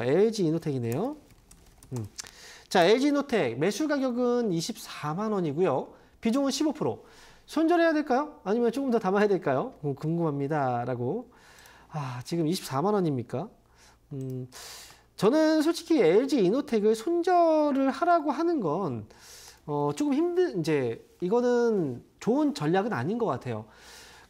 LG 이노텍이네요. 음. 자, LG 이노텍 매출 가격은 24만 원이고요. 비중은 15%. 손절해야 될까요? 아니면 조금 더 담아야 될까요? 음, 궁금합니다. 라고. 아, 지금 24만 원입니까? 음, 저는 솔직히 LG 이노텍을 손절을 하라고 하는 건 어, 조금 힘든, 이제, 이거는 좋은 전략은 아닌 것 같아요.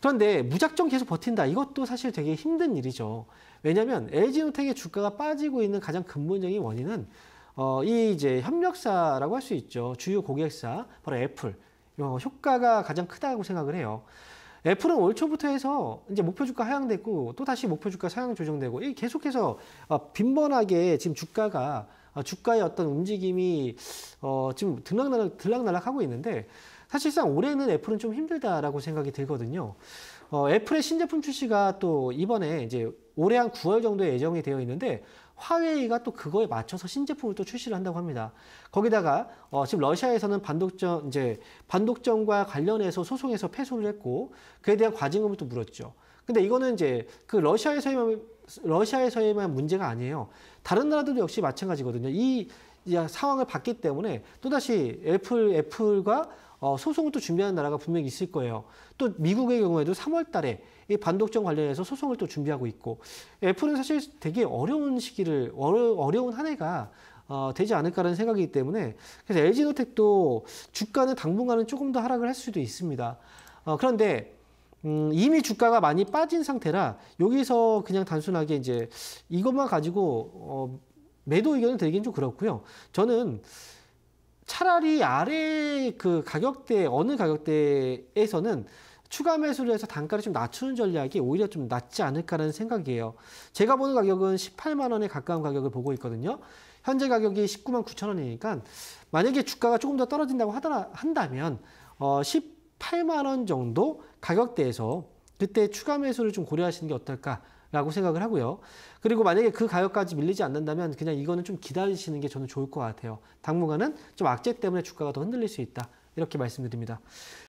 그런데 무작정 계속 버틴다. 이것도 사실 되게 힘든 일이죠. 왜냐하면 LG노텍의 주가가 빠지고 있는 가장 근본적인 원인은 어, 이 이제 협력사라고 할 수 있죠. 주요 고객사 바로 애플. 어, 효과가 가장 크다고 생각을 해요. 애플은 올 초부터 해서 이제 목표 주가 하향됐고 또 다시 목표 주가 상향 조정되고 계속해서 어, 빈번하게 지금 주가가 아, 주가의 어떤 움직임이 어, 지금 들락날락, 들락날락하고 있는데 사실상 올해는 애플은 좀 힘들다라고 생각이 들거든요. 어, 애플의 신제품 출시가 또 이번에 이제 올해 한 9월 정도에 예정이 되어 있는데 화웨이가 또 그거에 맞춰서 신제품을 또 출시를 한다고 합니다. 거기다가 어, 지금 러시아에서는 반독점 이제 반독점과 관련해서 소송에서 패소를 했고 그에 대한 과징금을 또 물었죠. 근데 이거는 이제 그 러시아에서의 러시아에서의만 문제가 아니에요. 다른 나라들도 역시 마찬가지거든요. 이 상황을 봤기 때문에 또다시 애플, 애플과 어, 소송을 또 준비하는 나라가 분명히 있을 거예요. 또 미국의 경우에도 3월 달에 이 반독점 관련해서 소송을 또 준비하고 있고 애플은 사실 되게 어려운 시기를, 어려, 어려운 한 해가 어, 되지 않을까라는 생각이기 때문에 그래서 LG노텍도 주가는 당분간은 조금 더 하락을 할 수도 있습니다. 어, 그런데 음, 이미 주가가 많이 빠진 상태라 여기서 그냥 단순하게 이제 이것만 가지고 어, 매도 의견을 드리긴 좀 그렇고요. 저는 차라리 아래 그 가격대 어느 가격대에서는 추가 매수를 해서 단가를 좀 낮추는 전략이 오히려 좀 낫지 않을까라는 생각이에요. 제가 보는 가격은 18만 원에 가까운 가격을 보고 있거든요. 현재 가격이 19만 9천 원이니까 만약에 주가가 조금 더 떨어진다고 하더라 한다면 어 10. 8만 원 정도 가격대에서 그때 추가 매수를 좀 고려하시는 게 어떨까라고 생각을 하고요. 그리고 만약에 그 가격까지 밀리지 않는다면 그냥 이거는 좀 기다리시는 게 저는 좋을 것 같아요. 당분간은 좀 악재 때문에 주가가 더 흔들릴 수 있다. 이렇게 말씀드립니다.